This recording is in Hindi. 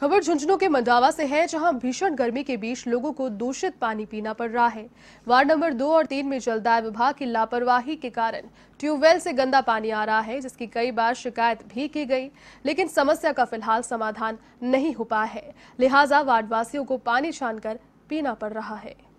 खबर झुंझुनू के मंडावा से है जहां भीषण गर्मी के बीच लोगों को दूषित पानी पीना पड़ रहा है वार्ड नंबर दो और तीन में जलदाय विभाग की लापरवाही के कारण ट्यूबवेल से गंदा पानी आ रहा है जिसकी कई बार शिकायत भी की गई लेकिन समस्या का फिलहाल समाधान नहीं हो पाया है लिहाजा वार्डवासियों को पानी छानकर पीना पड़ रहा है